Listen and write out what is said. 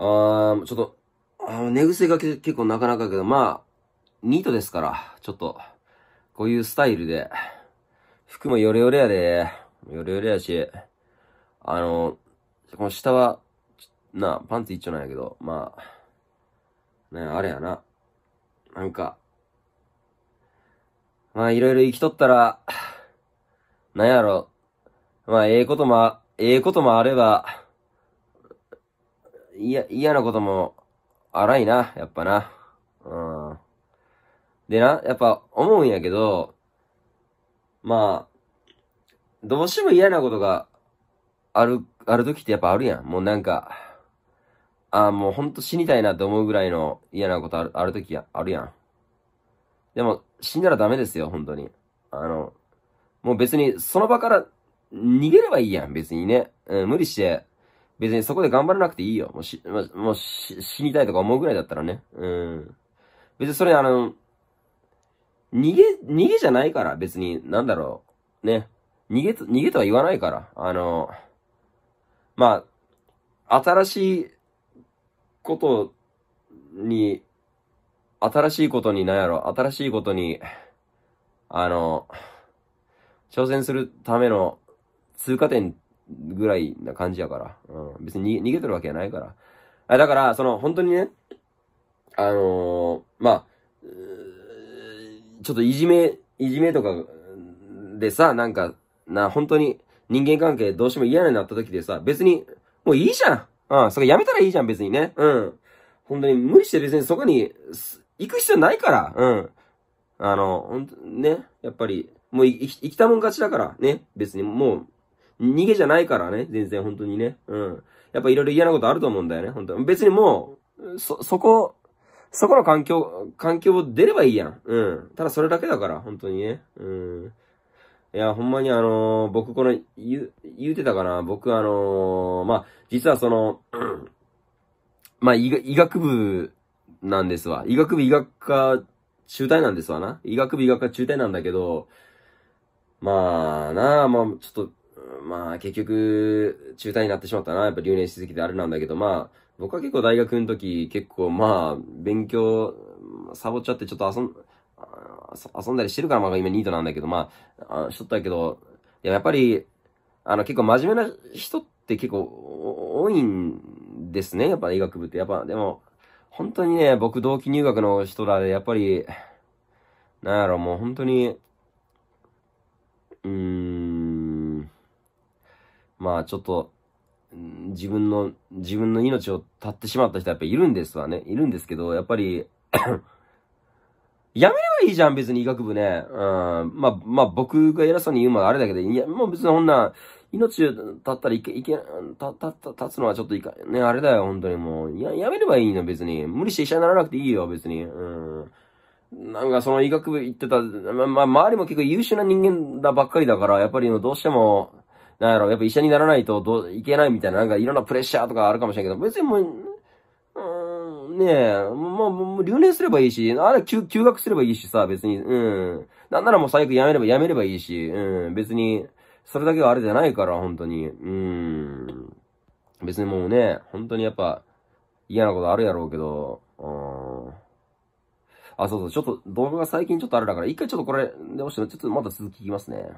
あー、ちょっと、あ寝癖が結構なかなかけど、まあ、ニートですから、ちょっと、こういうスタイルで、服もヨレヨレやで、ヨレヨレやし、あの、この下は、な、パンツ一丁なんやけど、まあ、ね、あれやな。なんか、まあ、いろいろ生きとったら、なんやろ、まあ、ええことも、ええこともあれば、いや、嫌なことも、荒いな、やっぱな。うん。でな、やっぱ思うんやけど、まあ、どうしても嫌なことがある、ある時ってやっぱあるやん。もうなんか、ああ、もうほんと死にたいなって思うぐらいの嫌なことある、ある時や、あるやん。でも、死んだらダメですよ、本当に。あの、もう別に、その場から逃げればいいやん、別にね。うん、無理して、別にそこで頑張らなくていいよ。もうし、もうし死にたいとか思うぐらいだったらね。うん。別にそれあの、逃げ、逃げじゃないから、別に、なんだろう。ね。逃げと、逃げとは言わないから。あの、まあ、新しいことに、新しいことになんやろ、新しいことに、あの、挑戦するための通過点ぐらいな感じやから。うん。別に逃げとるわけやないから。あだから、その、本当にね、あのー、まあ、ちょっといじめ、いじめとかでさ、なんか、な、本当に人間関係どうしても嫌になった時でさ、別に、もういいじゃんうん、それやめたらいいじゃん、別にね。うん。本当に無理して別にそこに行く必要ないから、うん。あの、ほんと、ね、やっぱり、もう生きたもん勝ちだから、ね、別にもう、逃げじゃないからね、全然本当にね。うん。やっぱいろいろ嫌なことあると思うんだよね、本当別にもう、そ、そこ、そこの環境、環境を出ればいいやん。うん。ただそれだけだから、本当にね。うん。いや、ほんまにあのー、僕この、言う、言うてたかな。僕あのー、まあ、実はその、うん、まあ医、医学部なんですわ。医学部医学科中退なんですわな。医学部医学科中退なんだけど、まあなあ、まあちょっとまあ結局、中退になってしまったな。やっぱ留年しすぎてあれなんだけど、まあ、僕は結構大学の時、結構まあ、勉強、サボっちゃってちょっと遊ん、遊んだりしてるから、まあ今ニートなんだけど、まあ、あしとったけど、いや、やっぱり、あの結構真面目な人って結構多いんですね。やっぱ医学部って。やっぱ、でも、本当にね、僕同期入学の人らで、やっぱり、なんやろ、もう本当に、うーん、まあちょっと、自分の、自分の命を絶ってしまった人はやっぱいるんですわね。いるんですけど、やっぱり やめればいいじゃん、別に医学部ね。うん。まあ、まあ、僕が偉そうに言うのはあれだけど、いや、もう別にほんな、命を絶ったらいけ、いけ、立つのはちょっといか、ね、あれだよ、本当にもう。や、やめればいいの、別に。無理して医者にならなくていいよ、別に。うん。なんかその医学部行ってた、ま、まあ、周りも結構優秀な人間だばっかりだから、やっぱりどうしても、なんやろ、やっぱ医者にならないとどいけないみたいな、なんかいろんなプレッシャーとかあるかもしれんけど、別にもう、うん、ねえ、まあ、もう留年すればいいし、あれ休、休学すればいいしさ、別に、うん。なんならもう最悪やめればやめればいいし、うん、別に、それだけはあれじゃないから、本当に。うん。別にもうね、本当にやっぱ、嫌なことあるやろうけど、うん。あ、そうそう、ちょっと動画が最近ちょっとあれだから、一回ちょっとこれで押して、ちょっとまた続きいきますね。